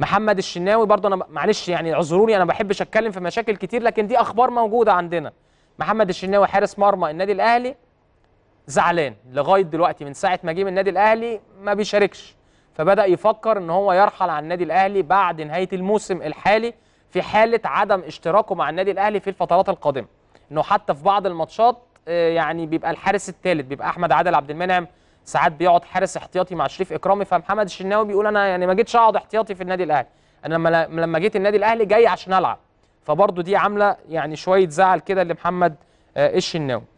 محمد الشناوي برضه انا معلش يعني اعذروني انا ما بحبش اتكلم في مشاكل كتير لكن دي اخبار موجوده عندنا محمد الشناوي حارس مرمى النادي الاهلي زعلان لغايه دلوقتي من ساعه ما جه من النادي الاهلي ما بيشاركش فبدا يفكر ان هو يرحل عن النادي الاهلي بعد نهايه الموسم الحالي في حاله عدم اشتراكه مع النادي الاهلي في الفترات القادمه انه حتى في بعض الماتشات آه، يعني بيبقى الحارس الثالث بيبقى احمد عادل عبد المنعم ساعات بيقعد حارس احتياطي مع شريف اكرامي فمحمد الشناوي بيقول انا يعني ما جيتش اقعد احتياطي في النادي الاهلي انا لما لما جيت النادي الاهلي جاي عشان العب فبرضه دي عامله يعني شويه زعل كده لمحمد آه، الشناوي